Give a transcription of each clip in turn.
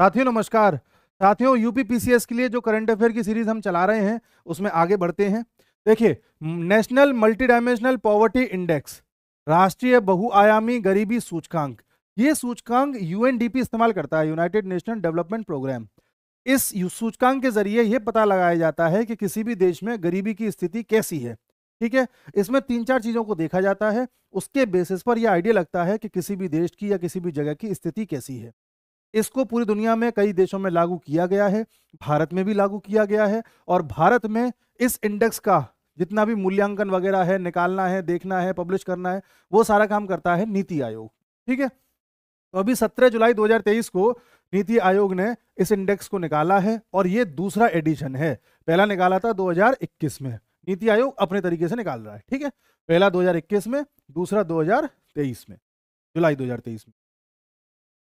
साथियों नमस्कार साथियों यूपी पीसीएस के लिए जो करंट अफेयर की सीरीज हम चला रहे हैं उसमें आगे बढ़ते हैं देखिए national multidimensional poverty index राष्ट्रीय बहुआयामी गरीबी सूचकांक ये सूचकांक यूएनडीपी इस्तेमाल करता है यूनाइटेड नेशन डेवलपमेंट प्रोग्राम इस सूचकांक के जरिए यह पता लगाया जाता है कि किसी भी देश में गरीबी की स्थिति कैसी है ठीक है इसमें तीन चार चीज़ों को देखा जाता है उसके बेसिस पर यह आइडिया लगता है कि किसी भी देश की या किसी भी जगह की स्थिति कैसी है इसको पूरी दुनिया में कई देशों में लागू किया गया है भारत में भी लागू किया गया है और भारत में इस इंडेक्स का जितना भी मूल्यांकन वगैरह है निकालना है देखना है पब्लिश करना है वो सारा काम करता है नीति आयोग ठीक है तो अभी 17 जुलाई 2023 को नीति आयोग ने इस इंडेक्स को निकाला है और ये दूसरा एडिशन है पहला निकाला था 2021 में नीति आयोग अपने तरीके से निकाल रहा है ठीक है पहला 2021 में दूसरा 2023 में जुलाई 2023 में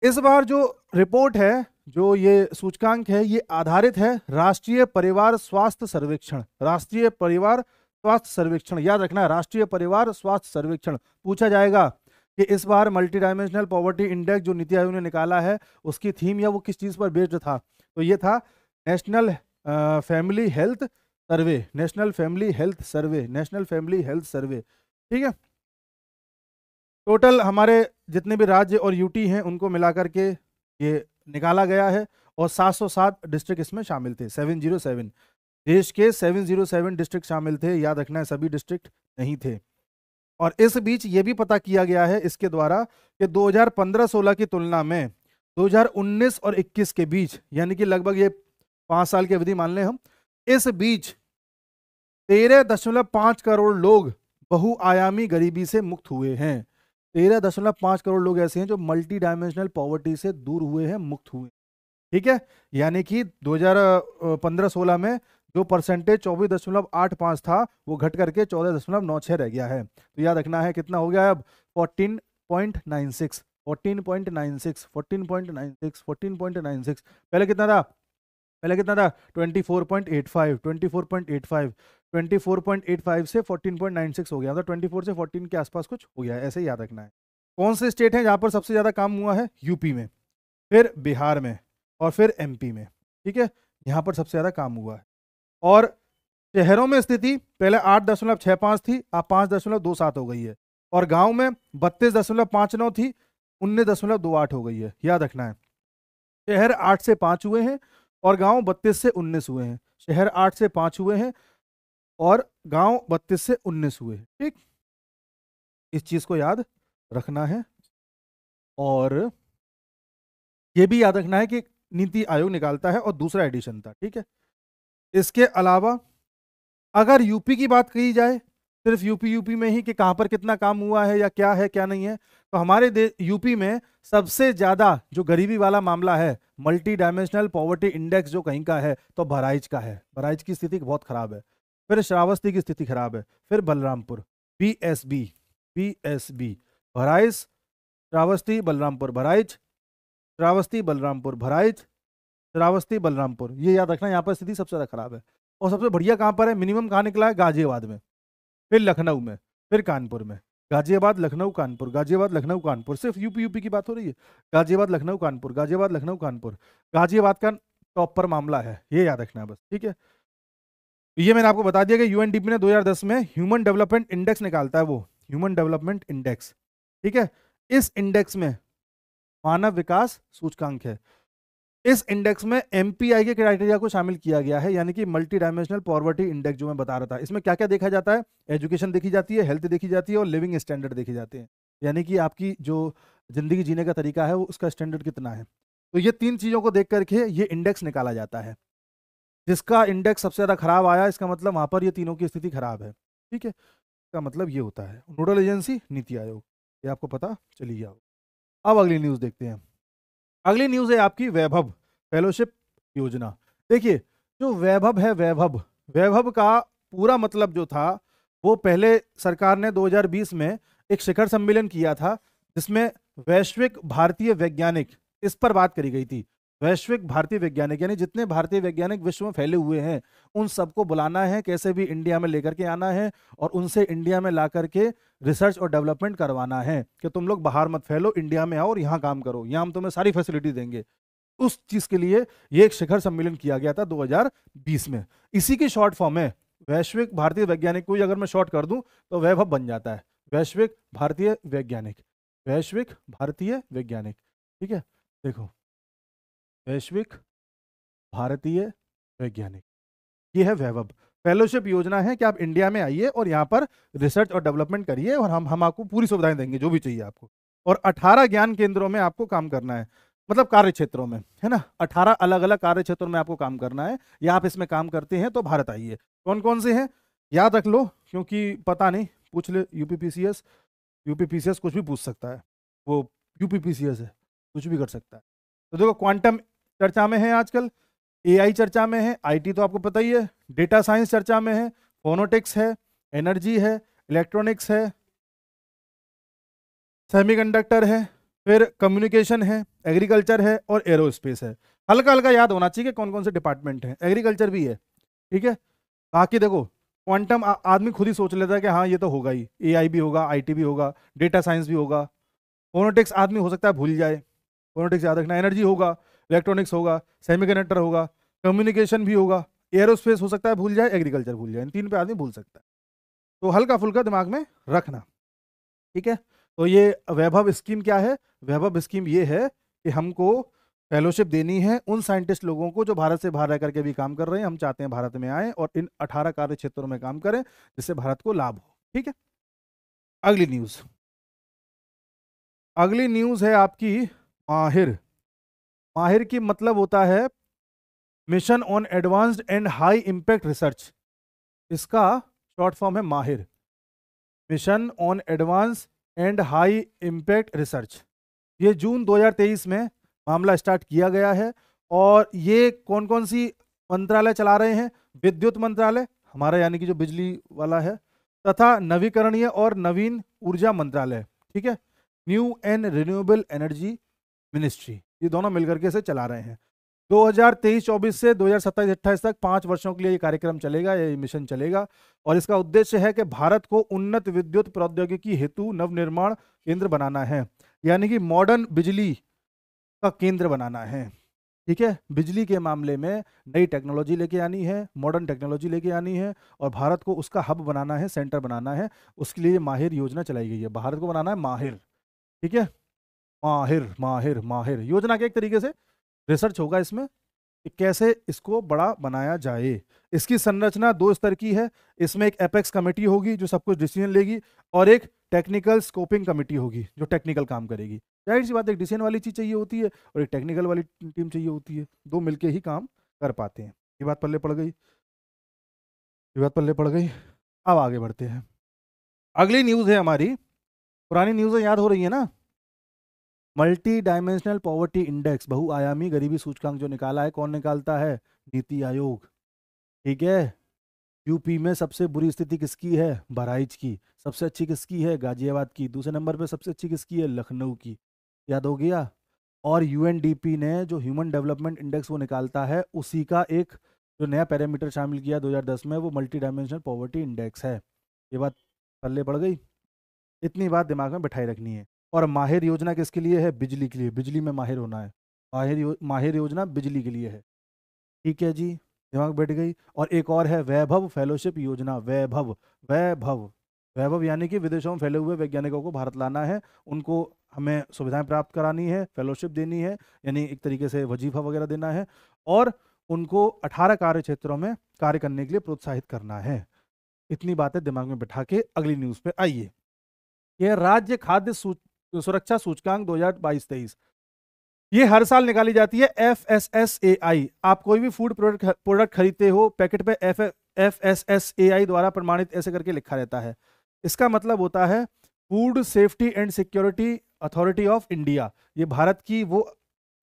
इस बार जो रिपोर्ट है जो ये सूचकांक है ये आधारित है राष्ट्रीय परिवार स्वास्थ्य सर्वेक्षण राष्ट्रीय परिवार स्वास्थ्य सर्वेक्षण याद रखना राष्ट्रीय परिवार स्वास्थ्य सर्वेक्षण पूछा जाएगा कि इस बार मल्टी डायमेंशनल पॉवर्टी इंडेक्स जो नीति आयोग ने निकाला है उसकी थीम या वो किस चीज़ पर बेस्ड था तो ये था national family health survey national family health survey national family health survey ठीक है टोटल हमारे जितने भी राज्य और यूटी हैं उनको मिला करके ये निकाला गया है और 707 डिस्ट्रिक्ट इसमें शामिल थे 707 देश के 707 डिस्ट्रिक्ट शामिल थे याद रखना है सभी डिस्ट्रिक्ट नहीं थे और इस बीच ये भी पता किया गया है इसके द्वारा कि 2015-16 की तुलना में 2019 और 21 के बीच यानी कि लगभग ये पाँच साल की अवधि मान लें हम इस बीच तेरह दशमलव पांच करोड़ लोग बहुआयामी गरीबी से मुक्त हुए हैं तेरह दशमलव पांच करोड़ लोग ऐसे हैं जो मल्टी डायमेंशनल पॉवर्टी से दूर हुए हैं मुक्त हुए ठीक है यानी कि दो हजार पंद्रह सोलह में जो परसेंटेज चौबीस दशमलव आठ पांच था वो घट करके चौदह दशमलव नौ छह रह गया है तो याद रखना है कितना हो गया है अब fourteen point nine six fourteen point nine six fourteen point nine six fourteen point nine six पहले कितना था पहले कितना था twenty four point eight five twenty four point eight five 24.85 से 14.96 हो गया मतलब 24 से 14 के आसपास कुछ हो गया ऐसे याद रखना है कौन से स्टेट हैं जहाँ पर सबसे ज़्यादा काम हुआ है यूपी में फिर बिहार में और फिर एमपी में ठीक है यहाँ पर सबसे ज़्यादा काम हुआ है और शहरों में स्थिति पहले आठ दशमलव छः पाँच थी अब पाँच दशमलव दो सात हो गई है और गांव में बत्तीस दशमलव पाँच नौ थी उन्नीस दशमलव दो आठ हो गई है याद रखना है शहर आठ से पाँच हुए हैं और गांव बत्तीस से उन्नीस हुए हैं शहर आठ से पाँच हुए हैं और गांव बत्तीस से उन्नीस हुए ठीक इस चीज़ को याद रखना है और यह भी याद रखना है कि नीति आयोग निकालता है और दूसरा एडिशन था ठीक है इसके अलावा अगर यूपी की बात कही जाए सिर्फ यूपी यूपी में ही कि कहां पर कितना काम हुआ है या क्या है क्या नहीं है तो हमारे यूपी में सबसे ज़्यादा जो गरीबी वाला मामला है मल्टी डायमेंशनल पॉवर्टी इंडेक्स जो कहीं का है तो बहराइच का है बहराइच की स्थिति बहुत ख़राब है फिर श्रावस्ती की स्थिति खराब है फिर Balrampur B S B B S B Bahraich Shravasti Balrampur Bahraich Shravasti Balrampur Bahraich Shravasti Balrampur ये याद रखना यहाँ पर स्थिति सबसे ज़्यादा खराब है और सबसे बढ़िया कहाँ पर है मिनिमम कहाँ निकला है गाजियाबाद में फिर लखनऊ में फिर कानपुर में गाजियाबाद लखनऊ कानपुर गाजियाबाद लखनऊ कानपुर सिर्फ यूपी यूपी की बात हो रही है गाजियाबाद लखनऊ कानपुर गाजियाबाद लखनऊ कानपुर गाजियाबाद का टॉप पर मामला है ये याद रखना है बस ठीक है ये मैंने आपको बता दिया कि यूएनडीपी ने 2010 में ह्यूमन डेवलपमेंट इंडेक्स निकालता है वो ह्यूमन डेवलपमेंट इंडेक्स ठीक है इस इंडेक्स में मानव विकास सूचकांक है इस इंडेक्स में एम के क्राइटेरिया को शामिल किया गया है यानी कि मल्टी डायमेंशनल पॉवर्टी इंडेक्स जो मैं बता रहा था इसमें क्या क्या देखा जाता है एजुकेशन देखी जाती है हेल्थ देखी जाती है और लिविंग स्टैंडर्ड देखे जाते हैं यानी कि आपकी जो ज़िंदगी जीने का तरीका है वो उसका स्टैंडर्ड कितना है तो ये तीन चीज़ों को देख करके ये इंडेक्स निकाला जाता है जिसका इंडेक्स सबसे ज़्यादा खराब आया इसका मतलब वहाँ पर ये तीनों की स्थिति खराब है ठीक है इसका मतलब ये होता है नोडल एजेंसी नीति आयोग ये आपको पता चली गया अब अगली न्यूज़ देखते हैं अगली न्यूज़ है आपकी वैभव फेलोशिप योजना देखिए जो वैभव है वैभव वैभव का पूरा मतलब जो था वो पहले सरकार ने 2020 में एक शिखर सम्मेलन किया था जिसमें वैश्विक भारतीय वैज्ञानिक इस पर बात करी गई थी वैश्विक भारतीय वैज्ञानिक यानी जितने भारतीय वैज्ञानिक विश्व में फैले हुए हैं उन सबको बुलाना है कैसे भी इंडिया में लेकर के आना है और उनसे इंडिया में ला करके रिसर्च और डेवलपमेंट करवाना है कि तुम लोग बाहर मत फैलो इंडिया में आओ और यहाँ काम करो यहाँ हम तुम्हें सारी फैसिलिटी देंगे उस चीज़ के लिए ये एक शिखर सम्मेलन किया गया था 2020 में इसी के शॉर्ट फॉर्म है वैश्विक भारतीय वैज्ञानिक को अगर मैं शॉर्ट कर दूं तो वैभव बन जाता है वैश्विक भारतीय वैज्ञानिक वैश्विक भारतीय वैज्ञानिक ठीक है देखो वैश्विक भारतीय वैज्ञानिक ये है वैभव फेलोशिप योजना है कि आप इंडिया में आइए और यहाँ पर रिसर्च और डेवलपमेंट करिए और हम हम आपको पूरी सुविधाएं देंगे जो भी चाहिए आपको और 18 ज्ञान केंद्रों में आपको काम करना है मतलब कार्य क्षेत्रों में है ना 18 अलग अलग कार्य क्षेत्रों में आपको काम करना है या आप इसमें काम करते हैं तो भारत आइए कौन कौन से हैं याद रख लो क्योंकि पता नहीं पूछ ले यूपीपीसीएस पी कुछ भी पूछ सकता है वो यूपीपीसीएस है कुछ भी कर सकता है तो देखो क्वांटम चर्चा में है आजकल एआई चर्चा में है आईटी तो आपको पता ही है डेटा साइंस चर्चा में है फोनोटिक्स है एनर्जी है इलेक्ट्रॉनिक्स है सेमीकंडक्टर है फिर कम्युनिकेशन है एग्रीकल्चर है और एरोस्पेस है हल्का हल्का याद होना चाहिए कौन कौन से डिपार्टमेंट हैं एग्रीकल्चर भी है ठीक है बाकी देखो क्वांटम आदमी खुद ही सोच लेता है कि हाँ ये तो होगा ही ए भी होगा आई भी होगा डेटा साइंस भी होगा फोनोटिक्स आदमी हो सकता है भूल जाए फोनोटिक्स याद रखना एनर्जी होगा इलेक्ट्रॉनिक्स होगा सेमीकंडक्टर होगा कम्युनिकेशन भी होगा एयरोस्पेस हो सकता है भूल जाए एग्रीकल्चर भूल जाए इन तीन पे आदमी भूल सकता है तो हल्का फुल्का दिमाग में रखना ठीक है तो ये वैभव स्कीम क्या है वैभव स्कीम ये है कि हमको फेलोशिप देनी है उन साइंटिस्ट लोगों को जो भारत से बाहर रह करके भी काम कर रहे हैं हम चाहते हैं भारत में आए और इन अठारह कार्य क्षेत्रों में काम करें जिससे भारत को लाभ हो ठीक है अगली न्यूज़ अगली न्यूज़ है आपकी माहिर माहिर की मतलब होता है mission on advanced and high impact research इसका शॉर्ट फॉर्म है MAHIR mission on advance and high impact research ये जून 2023 में मामला स्टार्ट किया गया है और ये कौन कौन सी मंत्रालय चला रहे हैं विद्युत मंत्रालय हमारा यानी कि जो बिजली वाला है तथा नवीकरणीय और नवीन ऊर्जा मंत्रालय ठीक है new and renewable energy ministry ये दोनों मिलकर के इसे चला रहे हैं 2023-24 से 2027-28 तक पाँच वर्षों के लिए ये कार्यक्रम चलेगा ये मिशन चलेगा और इसका उद्देश्य है कि भारत को उन्नत विद्युत प्रौद्योगिकी हेतु नवनिर्माण केंद्र बनाना है यानी कि मॉडर्न बिजली का केंद्र बनाना है ठीक है बिजली के मामले में नई टेक्नोलॉजी लेके आनी है मॉडर्न टेक्नोलॉजी लेके आनी है और भारत को उसका हब बनाना है सेंटर बनाना है उसके लिए माहिर योजना चलाई गई है भारत को बनाना है माहिर ठीक है माहिर माहिर माहिर योजना के एक तरीके से रिसर्च होगा इसमें कि कैसे इसको बड़ा बनाया जाए इसकी संरचना दो स्तर की है इसमें एक एपेक्स कमेटी होगी जो सब कुछ डिसीजन लेगी और एक टेक्निकल स्कोपिंग कमेटी होगी जो टेक्निकल काम करेगी जाहिर सी बात एक डिसीजन वाली चीज़ चाहिए होती है और एक टेक्निकल वाली टीम चाहिए होती है दो मिलके ही काम कर पाते हैं ये बात पल्ले पड़ गई ये बात पल्ले पड़ गई अब आगे बढ़ते हैं अगली न्यूज़ है हमारी पुरानी न्यूज़ें याद हो रही है ना मल्टी डायमेंशनल पॉवर्टी इंडेक्स बहुआयामी गरीबी सूचकांक जो निकाला है कौन निकालता है नीति आयोग ठीक है यूपी में सबसे बुरी स्थिति किसकी है बहराइच की सबसे अच्छी किसकी है गाजियाबाद की दूसरे नंबर पर सबसे अच्छी किसकी है लखनऊ की याद हो गया और यूएनडीपी ने जो ह्यूमन डेवलपमेंट इंडेक्स वो निकालता है उसी का एक जो नया पैरामीटर शामिल किया 2010 में वो मल्टी डायमेंशनल पॉवर्टी इंडेक्स है ये बात पल्ले पड़ गई इतनी बात दिमाग में बिठाई रखनी है और माहिर योजना किसके लिए है बिजली के लिए बिजली में माहिर होना है माहिर यो, माहिर योजना बिजली के लिए है ठीक है जी दिमाग बैठ गई और एक और है वैभव फेलोशिप योजना वैभव वैभव वैभव यानी कि विदेशों में फैले हुए वैज्ञानिकों को भारत लाना है उनको हमें सुविधाएं प्राप्त करानी है फेलोशिप देनी है यानी एक तरीके से वजीफा वगैरह देना है और उनको 18 कार्य क्षेत्रों में कार्य करने के लिए प्रोत्साहित करना है इतनी बातें दिमाग में बैठा के अगली न्यूज़ पे आइए यह राज्य खाद्य तो सुरक्षा सूचकांक 2022-23 ये हर साल निकाली जाती है F S S A I आप कोई भी फूड प्रोडक्ट प्रोडक्ट खरीदते हो पैकेट पे F F S S A I द्वारा प्रमाणित ऐसे करके लिखा रहता है इसका मतलब होता है food safety and security authority of India ये भारत की वो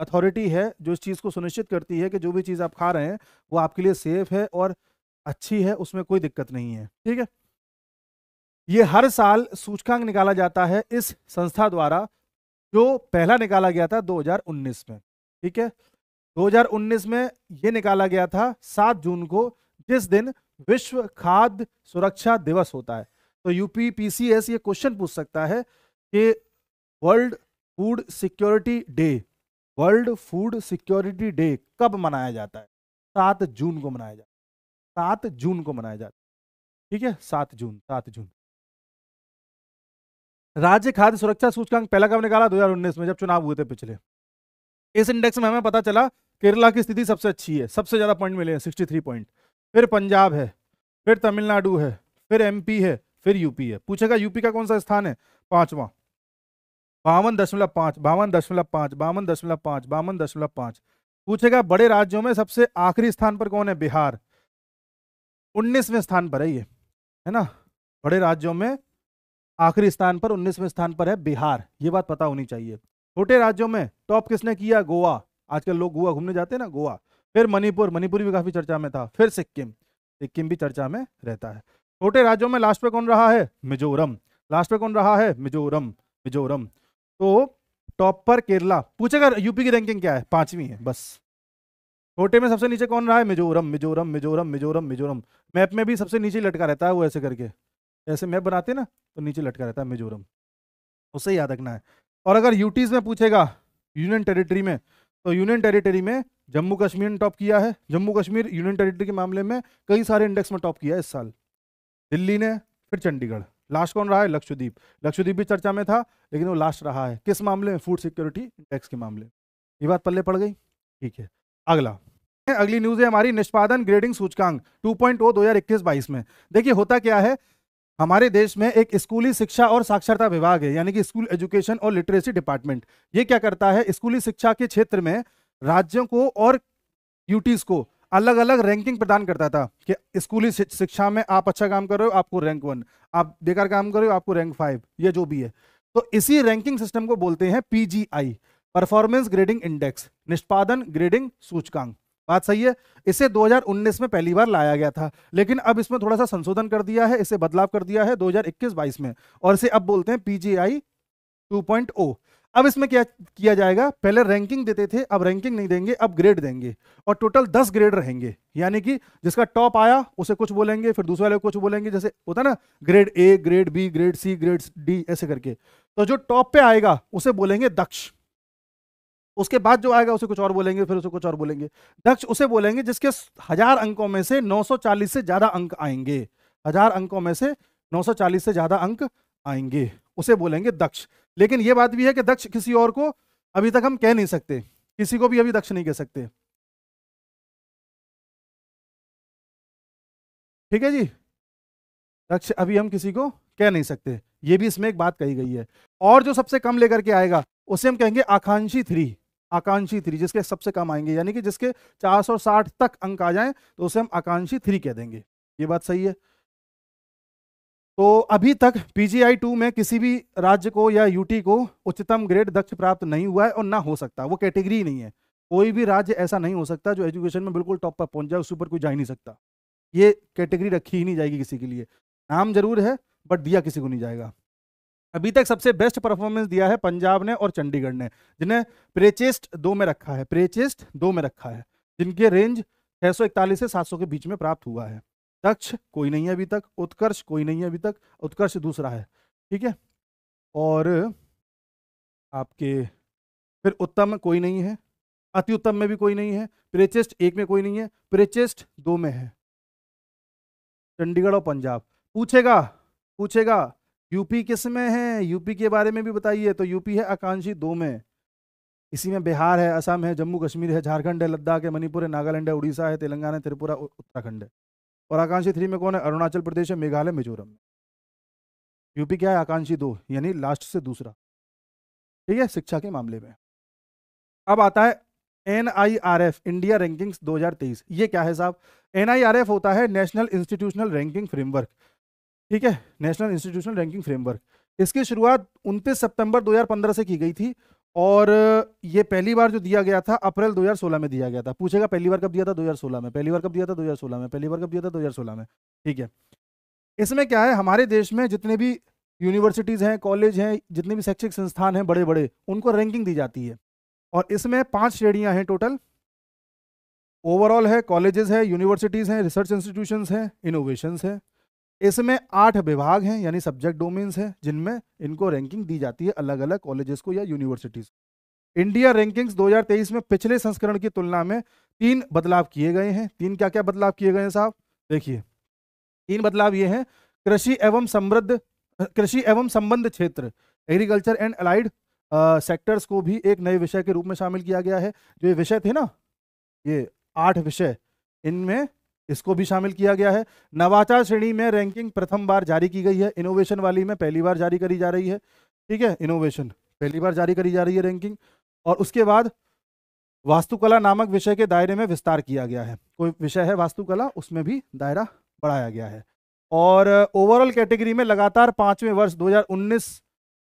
अथॉरिटी है जो इस चीज़ को सुनिश्चित करती है कि जो भी चीज़ आप खा रहे हैं वो आपके लिए सेफ है और अच्छी है उसमें कोई दिक्कत नहीं है ठीक है ये हर साल सूचकांक निकाला जाता है इस संस्था द्वारा जो पहला निकाला गया था 2019 में ठीक है 2019 में ये निकाला गया था 7 जून को जिस दिन विश्व खाद्य सुरक्षा दिवस होता है तो यूपी यूपीपीसीएस ये क्वेश्चन पूछ सकता है कि world food security day world food security day कब मनाया जाता है सात जून को मनाया जाता है सात जून को मनाया जाता है ठीक है सात जून सात जून राज्य खाद्य सुरक्षा सूचकांक पहला कब निकाला दो में जब चुनाव हुए थे पिछले इस इंडेक्स में हमें पता चला केरला की स्थिति सबसे अच्छी है सबसे ज़्यादा पॉइंट मिले हैं सिक्सटी पॉइंट फिर पंजाब है फिर तमिलनाडु है फिर एम है फिर यूपी है पूछेगा यूपी का कौन सा स्थान है पांचवा बावन दशमलव पांच बावन दशमलव पांच बावन दशमलव पांच बावन दशमलव पांच पूछेगा बड़े राज्यों में सबसे आखिरी स्थान पर कौन है बिहार उन्नीसवें स्थान पर है ये है ना बड़े राज्यों में आखिरी स्थान पर उन्नीसवें स्थान पर है बिहार ये बात पता होनी चाहिए छोटे राज्यों में टॉप किसने किया गोवा आजकल लोग गोवा घूमने जाते हैं ना गोवा फिर मणिपुर मणिपुर भी काफ़ी चर्चा में था फिर सिक्किम सिक्किम भी चर्चा में रहता है छोटे राज्यों में लास्ट पे कौन रहा है मिजोरम लास्ट पे कौन रहा है मिजोरम मिजोरम तो टॉप पर केरला पूछेगा यूपी की रैंकिंग क्या है पांचवी है बस छोटे में सबसे नीचे कौन रहा है मिजोरम मिजोरम मिजोरम मिजोरम मिजोरम मैप में भी सबसे नीचे लटका रहता है वो ऐसे करके जैसे मैप बनाते ना तो नीचे लटका रहता है मिजोरम उसे याद रखना है और अगर यूटीज़ में पूछेगा यूनियन टेरिटरी में तो यूनियन टेरिटरी में जम्मू कश्मीर ने टॉप किया है जम्मू कश्मीर यूनियन टेरिटरी के मामले में कई सारे इंडेक्स में टॉप किया है इस साल दिल्ली ने फिर चंडीगढ़ लास्ट कौन रहा है लक्षद्वीप लक्षद्वीप भी चर्चा में था लेकिन वो लास्ट रहा है किस मामले में फूड सिक्योरिटी इंडेक्स के मामले ये बात पल्ले पड़ गई ठीक है अगला अगली न्यूज़ है हमारी निष्पादन ग्रेडिंग सूचकांक टू पॉइंट में देखिए होता क्या है हमारे देश में एक स्कूली शिक्षा और साक्षरता विभाग है यानी कि स्कूल एजुकेशन और लिटरेसी डिपार्टमेंट ये क्या करता है स्कूली शिक्षा के क्षेत्र में राज्यों को और यूटीज को अलग अलग रैंकिंग प्रदान करता था कि स्कूली शिक्षा में आप अच्छा काम कर रहे हो आपको रैंक वन आप बेकार काम कर रहे हो आपको रैंक फाइव ये जो भी है तो इसी रैंकिंग सिस्टम को बोलते हैं पी परफॉर्मेंस ग्रेडिंग इंडेक्स निष्पादन ग्रेडिंग सूचकांक बात सही है इसे 2019 में पहली बार लाया गया था लेकिन अब इसमें थोड़ा सा संशोधन कर दिया है इसे बदलाव कर दिया है 2021-22 में और इसे अब बोलते हैं पीजीआई 2.0 अब इसमें क्या किया जाएगा पहले रैंकिंग देते थे अब रैंकिंग नहीं देंगे अब ग्रेड देंगे और टोटल दस ग्रेड रहेंगे यानी कि जिसका टॉप आया उसे कुछ बोलेंगे फिर दूसरे वाले कुछ बोलेंगे जैसे होता ना grade A grade B grade C grade D ऐसे करके तो जो टॉप पे आएगा उसे बोलेंगे दक्ष उसके बाद जो आएगा उसे कुछ और बोलेंगे फिर उसे कुछ और बोलेंगे दक्ष उसे बोलेंगे जिसके हजार अंकों में से 940 से ज्यादा अंक आएंगे हजार अंकों में से 940 से ज्यादा अंक आएंगे उसे बोलेंगे दक्ष लेकिन ये बात भी है कि दक्ष किसी और को अभी तक हम कह नहीं सकते किसी को भी अभी दक्ष नहीं कह सकते ठीक है जी दक्ष अभी हम किसी को कह नहीं सकते ये भी इसमें एक बात कही गई है और जो सबसे कम लेकर के आएगा उसे हम कहेंगे आकांक्षी थ्री आकांक्षी थ्री जिसके सबसे कम आएंगे यानी कि जिसके 460 तक अंक आ जाएं तो उसे हम आकांक्षी थ्री कह देंगे ये बात सही है तो अभी तक पीजीआई टू में किसी भी राज्य को या यूटी को उच्चतम ग्रेड दक्ष प्राप्त नहीं हुआ है और ना हो सकता वो कैटेगरी नहीं है कोई भी राज्य ऐसा नहीं हो सकता जो एजुकेशन में बिल्कुल टॉप पर पहुंच जाए उसके ऊपर कोई जा ही नहीं सकता ये कैटेगरी रखी ही नहीं जाएगी किसी के लिए नाम जरूर है बट दिया किसी को नहीं जाएगा अभी तक सबसे बेस्ट परफॉर्मेंस दिया है पंजाब ने और चंडीगढ़ ने जिन्हें प्रेचेस्ट दो में रखा है प्रेचेस्ट दो में रखा है जिनके रेंज छह से 700 के बीच में प्राप्त हुआ है दक्ष कोई नहीं है अभी तक उत्कर्ष कोई नहीं है अभी तक उत्कर्ष दूसरा है ठीक है और आपके फिर उत्तम कोई नहीं है अति उत्तम में भी कोई नहीं है प्रेचेस्ट एक में कोई नहीं है प्रेचेस्ट दो में है चंडीगढ़ और पंजाब पूछेगा पूछेगा यूपी किस में है यूपी के बारे में भी बताइए तो यूपी है आकांक्षी दो में इसी में बिहार है असम है जम्मू कश्मीर है झारखंड है लद्दाख है मणिपुर है नागालैंड है उड़ीसा है तेलंगाना है त्रिपुरा उत्तराखंड है और आकांक्षी थ्री में कौन है अरुणाचल प्रदेश है मेघालय मिजोरम में यूपी क्या है आकांक्षी दो यानी लास्ट से दूसरा ठीक है शिक्षा के मामले में अब आता है N I R F India rankings 2023 ये क्या है साहब एन आई आर एफ होता है नेशनल इंस्टीट्यूशनल रैंकिंग फ्रेमवर्क ठीक है नेशनल इंस्टीट्यूशनल रैंकिंग फ्रेमवर्क इसकी शुरुआत 29 सितंबर 2015 से की गई थी और ये पहली बार जो दिया गया था अप्रैल 2016 में दिया गया था पूछेगा पहली बार कब दिया था 2016 में पहली बार कब दिया था 2016 में पहली बार कब दिया था 2016 में ठीक है इसमें क्या है हमारे देश में जितने भी यूनिवर्सिटीज़ हैं कॉलेज हैं जितने भी शैक्षिक संस्थान हैं बड़े बड़े उनको रैंकिंग दी जाती है और इसमें पाँच श्रेणियाँ हैं टोटल ओवरऑल है कॉलेजेस है यूनिवर्सिटीज़ हैं रिसर्च इंस्टीट्यूशंस हैं इनोवेशंस हैं इसमें आठ विभाग हैं यानी सब्जेक्ट डोमेन्स हैं जिनमें इनको रैंकिंग दी जाती है अलग अलग कॉलेजेस को या यूनिवर्सिटीज इंडिया रैंकिंग्स 2023 में पिछले संस्करण की तुलना में तीन बदलाव किए गए हैं तीन क्या क्या बदलाव किए गए हैं साहब देखिए तीन बदलाव ये हैं कृषि एवं समृद्ध कृषि एवं संबंध क्षेत्र एग्रीकल्चर एंड अलाइड सेक्टर्स को भी एक नए विषय के रूप में शामिल किया गया है जो ये विषय थे ना ये आठ विषय इनमें इसको भी शामिल किया गया है नवाचार श्रेणी में रैंकिंग प्रथम बार जारी की गई है इनोवेशन वाली में पहली बार जारी करी जा रही है ठीक है इनोवेशन पहली बार जारी करी जा रही है रैंकिंग और उसके बाद वास्तुकला नामक विषय के दायरे में विस्तार किया गया है कोई विषय है वास्तुकला उसमें भी दायरा बढ़ाया गया है और ओवरऑल कैटेगरी में लगातार पाँचवें वर्ष 2019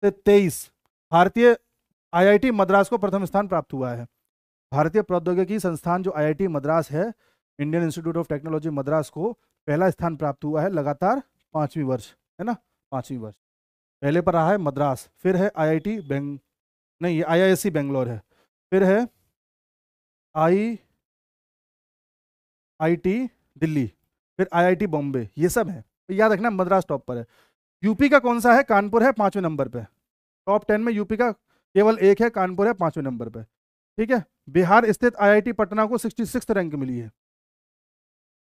से 23 भारतीय आईआईटी मद्रास को प्रथम स्थान प्राप्त हुआ है भारतीय प्रौद्योगिकी संस्थान जो आईआईटी मद्रास है Indian Institute of Technology Madras को पहला स्थान प्राप्त हुआ है लगातार पाँचवीं वर्ष है ना पाँचवीं वर्ष पहले पर रहा है मद्रास फिर है आईआईटी बेंग नहीं ये आईआईएससी बेंगलोर है फिर है आई आईटी दिल्ली फिर आईआईटी बॉम्बे ये सब है तो याद रखना मद्रास टॉप पर है यूपी का कौन सा है कानपुर है पाँचवें नंबर पे टॉप टेन में यूपी का केवल एक है कानपुर है पाँचवें नंबर पर ठीक है बिहार स्थित आई पटना को सिक्सटी सिक्स रैंक मिली है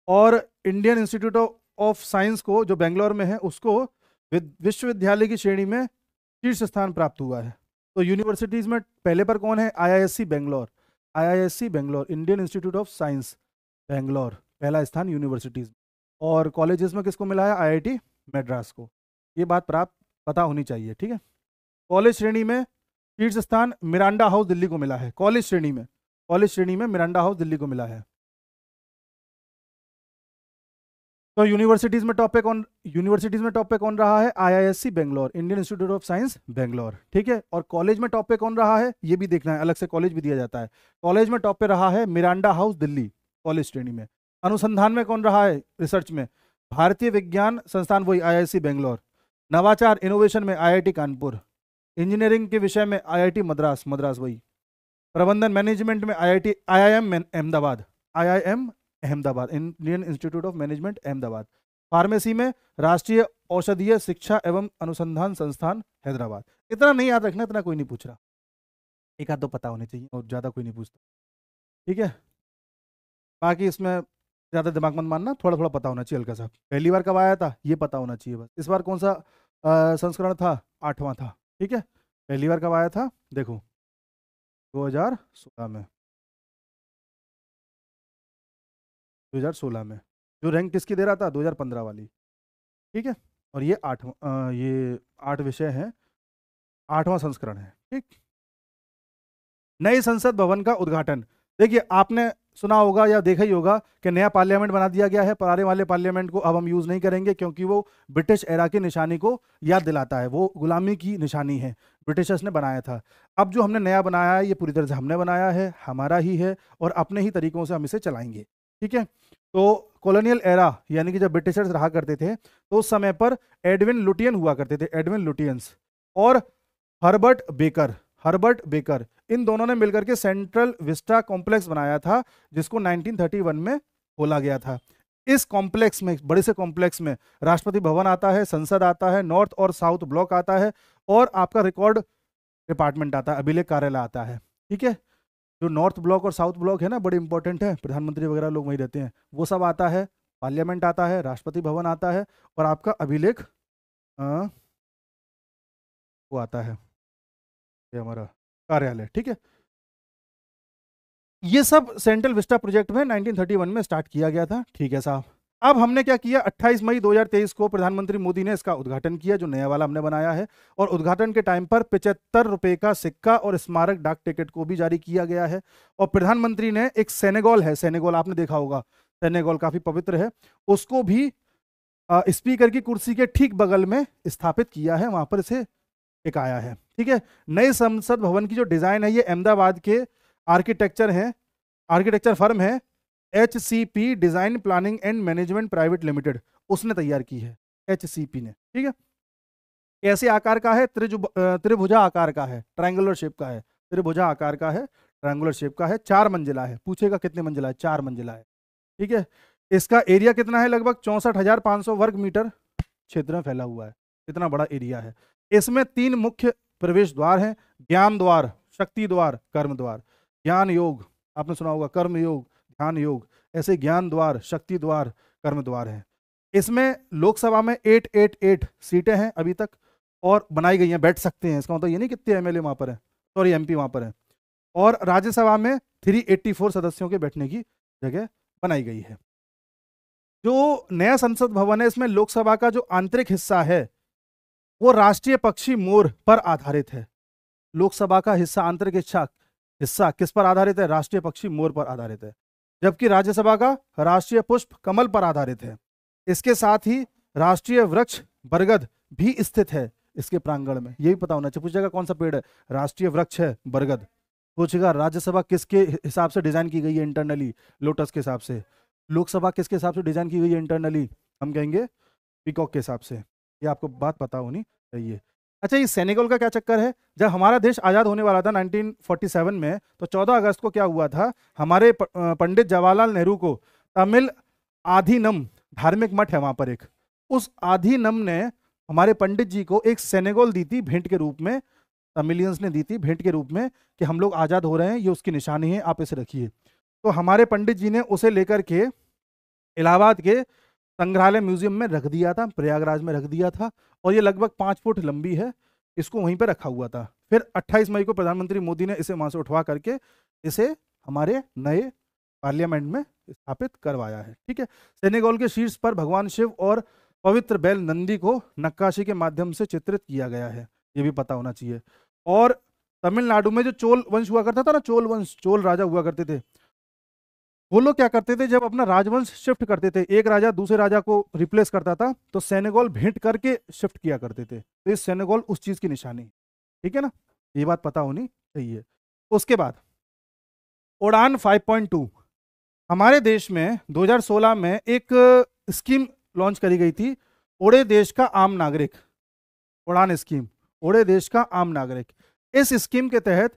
और इंडियन इंस्टीट्यूट ऑफ साइंस को जो बेंगलोर में है उसको विश्वविद्यालय की श्रेणी में शीर्ष स्थान प्राप्त हुआ है तो यूनिवर्सिटीज़ में पहले पर कौन है IISc Bangalore IISc Bangalore Indian Institute of Science Bangalore पहला स्थान यूनिवर्सिटीज़ और कॉलेजेस में किसको मिला है आई मद्रास को ये बात प्राप्त पता होनी चाहिए ठीक है कॉलेज श्रेणी में शीर्ष स्थान मिरांडा हाउस दिल्ली को मिला है कॉलेज श्रेणी में कॉलेज श्रेणी में मिरांडा हाउस दिल्ली को मिला है तो यूनिवर्सिटीज में टॉपिक ऑन यूनिवर्सिटीज में टॉपिक कौन रहा है IISc Bangalore Indian Institute of Science Bangalore ठीक है और कॉलेज में टॉपिक कौन रहा है ये भी देखना है अलग से कॉलेज भी दिया जाता है कॉलेज में टॉपिक रहा है मिरांडा हाउस दिल्ली कॉलेज श्रेणी में अनुसंधान में कौन रहा है रिसर्च में भारतीय विज्ञान संस्थान वही आई बेंगलोर नवाचार इनोवेशन में आई कानपुर इंजीनियरिंग के विषय में आई मद्रास मद्रास वही प्रबंधन मैनेजमेंट में I I I M Ahmedabad I I M Ahmedabad Indian Institute of Management Ahmedabad pharmacy में राष्ट्रीय औषधीय शिक्षा एवं अनुसंधान संस्थान हैदराबाद इतना नहीं याद रखना इतना कोई नहीं पूछ रहा एक आध दो पता होने चाहिए और ज़्यादा कोई नहीं पूछता ठीक है बाकी इसमें ज़्यादा दिमाग मत मानना थोड़ा थोड़ा पता होना चाहिए हल्का सा पहली बार कब आया था ये पता होना चाहिए बस इस बार कौन सा संस्करण था आठवां था ठीक है पहली बार कब आया था देखो दो में 2016 में जो रैंक किसकी दे रहा था 2015 वाली ठीक है और ये आठ ये आठ विषय हैं आठवां संस्करण है ठीक नए संसद भवन का उद्घाटन देखिए आपने सुना होगा या देखा ही होगा कि नया पार्लियामेंट बना दिया गया है पुराने वाले पार्लियामेंट को अब हम यूज़ नहीं करेंगे क्योंकि वो ब्रिटिश एरा की निशानी को याद दिलाता है वो गुलामी की निशानी है ब्रिटिशर्स ने बनाया था अब जो हमने नया बनाया है ये पूरी तरह से हमने बनाया है हमारा ही है और अपने ही तरीकों से हम इसे चलाएंगे ठीक है तो कॉलोनियल एरा यानी कि जब ब्रिटिशर्स रहा करते थे तो उस समय पर एडविन लुटियन हुआ करते थे एडविन लुटियंस और हर्बर्ट बेकर हर्बर्ट बेकर इन दोनों ने मिलकर के सेंट्रल विस्टा कॉम्प्लेक्स बनाया था जिसको 1931 में खोला गया था इस कॉम्प्लेक्स में बड़े से कॉम्प्लेक्स में राष्ट्रपति भवन आता है संसद आता है नॉर्थ और साउथ ब्लॉक आता है और आपका रिकॉर्ड डिपार्टमेंट आता है अभिलेख कार्यालय आता है ठीक है जो नॉर्थ ब्लॉक और साउथ ब्लॉक है ना बड़े इंपॉर्टेंट है प्रधानमंत्री वगैरह लोग वहीं रहते हैं वो सब आता है पार्लियामेंट आता है राष्ट्रपति भवन आता है और आपका अभिलेख वो आता है ये हमारा कार्यालय ठीक है ये सब सेंट्रल विस्टा प्रोजेक्ट में 1931 में स्टार्ट किया गया था ठीक है साहब अब हमने क्या किया 28 मई 2023 को प्रधानमंत्री मोदी ने इसका उद्घाटन किया जो नया वाला हमने बनाया है और उद्घाटन के टाइम पर पिचहत्तर रुपए का सिक्का और स्मारक डाक टिकट को भी जारी किया गया है और प्रधानमंत्री ने एक सेनेगोल है सेनेगोल आपने देखा होगा सेनेगोल काफी पवित्र है उसको भी स्पीकर की कुर्सी के ठीक बगल में स्थापित किया है वहां पर इसे आया है ठीक है नए संसद भवन की जो डिजाइन है ये अहमदाबाद के आर्किटेक्चर है आर्किटेक्चर फर्म है H C P design planning and management private limited उसने तैयार की है एच सी पी ने ठीक है कैसे आकार का है त्रिजु त्रिभुजा आकार का है ट्राइंगुलर शेप का है त्रिभुजा आकार का है ट्राइंगुलर शेप का है चार मंजिला है पूछेगा कितने मंजिला है चार मंजिला है ठीक है इसका एरिया कितना है लगभग चौंसठ हजार पाँच सौ वर्ग मीटर क्षेत्र में फैला हुआ है इतना बड़ा एरिया है इसमें तीन मुख्य प्रवेश द्वार हैं ज्ञान द्वार शक्ति द्वार कर्म द्वार ज्ञान योग आपने सुना होगा कर्म योग ध्यान योग ऐसे ज्ञान द्वार शक्ति द्वार कर्म द्वार है इसमें लोकसभा में एट एट एट सीटें हैं अभी तक और बनाई गई हैं बैठ सकते हैं इसका मतलब ये नहीं कितने एम एल वहाँ पर है सॉरी एम पी वहाँ पर है और राज्यसभा में थ्री एट्टी फोर सदस्यों के बैठने की जगह बनाई गई है जो नया संसद भवन है इसमें लोकसभा का जो आंतरिक हिस्सा है वो राष्ट्रीय पक्षी मोर पर आधारित है लोकसभा का हिस्सा आंतरिक हिस्सा हिस्सा किस पर आधारित है राष्ट्रीय पक्षी मोर पर आधारित है जबकि राज्यसभा का राष्ट्रीय पुष्प कमल पर आधारित है इसके साथ ही राष्ट्रीय वृक्ष बरगद भी स्थित है इसके प्रांगण में ये भी पता होना चाहिए पूछेगा कौन सा पेड़ है राष्ट्रीय वृक्ष है बरगद पूछेगा राज्यसभा किसके हिसाब से डिजाइन की गई है इंटरनली लोटस के हिसाब से लोकसभा किसके हिसाब से डिजाइन की गई है इंटरनली हम कहेंगे पिकॉक के हिसाब से ये आपको बात पता होनी चाहिए अच्छा ये सेनेगल का क्या चक्कर है जब हमारा देश आज़ाद होने वाला था 1947 में तो 14 अगस्त को क्या हुआ था हमारे पंडित जवाहरलाल नेहरू को तमिल आधिनम धार्मिक मठ है वहाँ पर एक उस आधिनम ने हमारे पंडित जी को एक सेनेगोल दी थी भेंट के रूप में तमिलियंस ने दी थी भेंट के रूप में कि हम लोग आज़ाद हो रहे हैं ये उसकी निशानी है आप इसे रखिए तो हमारे पंडित जी ने उसे लेकर के इलाहाबाद के संग्रहालय म्यूजियम में रख दिया था प्रयागराज में रख दिया था और ये लगभग पांच फुट लंबी है इसको वहीं पर रखा हुआ था फिर 28 मई को प्रधानमंत्री मोदी ने इसे वहां से उठवा करके इसे हमारे नए पार्लियामेंट में स्थापित करवाया है ठीक है सेनेगोल के शीर्ष पर भगवान शिव और पवित्र बैल नंदी को नक्काशी के माध्यम से चित्रित किया गया है ये भी पता होना चाहिए और तमिलनाडु में जो चोल वंश हुआ करता था ना चोल वंश चोल राजा हुआ करते थे वो लोग क्या करते थे जब अपना राजवंश शिफ्ट करते थे एक राजा दूसरे राजा को रिप्लेस करता था तो सेनेगोल भेंट करके शिफ्ट किया करते थे तो ये सेनेगोल उस चीज़ की निशानी ठीक है ना ये बात पता होनी चाहिए उसके बाद उड़ान 5.2 हमारे देश में 2016 में एक स्कीम लॉन्च करी गई थी ओड़े देश का आम नागरिक उड़ान स्कीम ओड़े देश का आम नागरिक इस स्कीम के तहत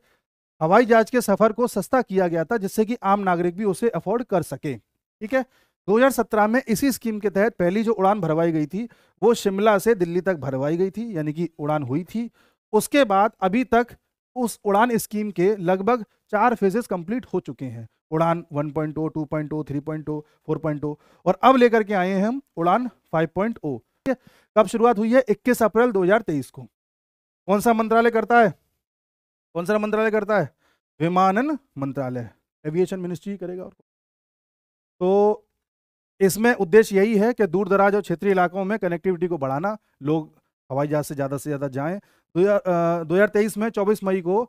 हवाई जहाज के सफर को सस्ता किया गया था जिससे कि आम नागरिक भी उसे अफोर्ड कर सके ठीक है 2017 में इसी स्कीम के तहत पहली जो उड़ान भरवाई गई थी वो शिमला से दिल्ली तक भरवाई गई थी यानी कि उड़ान हुई थी उसके बाद अभी तक उस उड़ान स्कीम के लगभग चार फेजेस कंप्लीट हो चुके हैं उड़ान 1.0, 2.0, 3.0, 4.0 और अब लेकर के आए हैं हम उड़ान 5.0 कब शुरुआत हुई है 21 अप्रैल 2023 को कौन सा मंत्रालय करता है कौन सा मंत्रालय करता है विमानन मंत्रालय एविएशन मिनिस्ट्री ही करेगा और तो इसमें उद्देश्य यही है कि दूर दराज और क्षेत्रीय इलाकों में कनेक्टिविटी को बढ़ाना लोग हवाई जहाज से ज़्यादा से ज़्यादा जाएं दो हज़ार तेईस में 24 मई को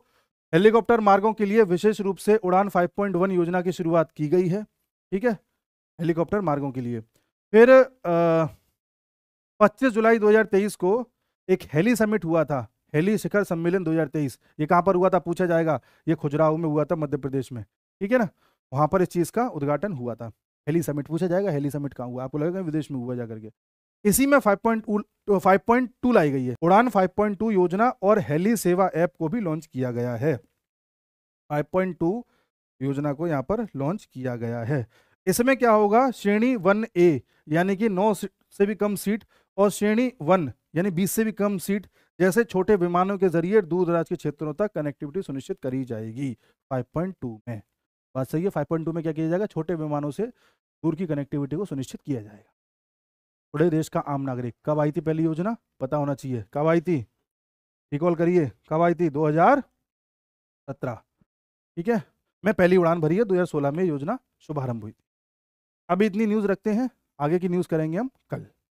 हेलीकॉप्टर मार्गों के लिए विशेष रूप से उड़ान 5.1 योजना की शुरुआत की गई है ठीक है हेलीकॉप्टर मार्गों के लिए फिर पच्चीस जुलाई 2023 को एक हेली समिट हुआ था हेली शिखर सम्मेलन 2023 ये कहाँ पर हुआ था पूछा जाएगा ये खुजराहो में हुआ था मध्य प्रदेश में ठीक है ना वहाँ पर इस चीज़ का उद्घाटन हुआ था हेली समिट पूछा जाएगा हेली समिट कहाँ हुआ आपको लगेगा विदेश में हुआ जा करके इसी में फाइव पॉइंट तो लाई गई है उड़ान फाइव योजना और हेली सेवा ऐप को भी लॉन्च किया गया है फाइव योजना को यहाँ पर लॉन्च किया गया है इसमें क्या होगा श्रेणी वन ए यानी कि नौ से भी कम सीट और श्रेणी वन यानी बीस से भी कम सीट जैसे छोटे विमानों के जरिए दूर दराज के क्षेत्रों तक कनेक्टिविटी सुनिश्चित करी जाएगी 5.2 में बात सही है 5.2 में क्या किया जाएगा छोटे विमानों से दूर की कनेक्टिविटी को सुनिश्चित किया जाएगा पूरे देश का आम नागरिक कब आई थी पहली योजना पता होना चाहिए कब आई थी रिकॉल करिए कब आई थी दो ठीक है मैं पहली उड़ान भरी है दो में योजना शुभारंभ हुई थी अभी इतनी न्यूज़ रखते हैं आगे की न्यूज़ करेंगे हम कल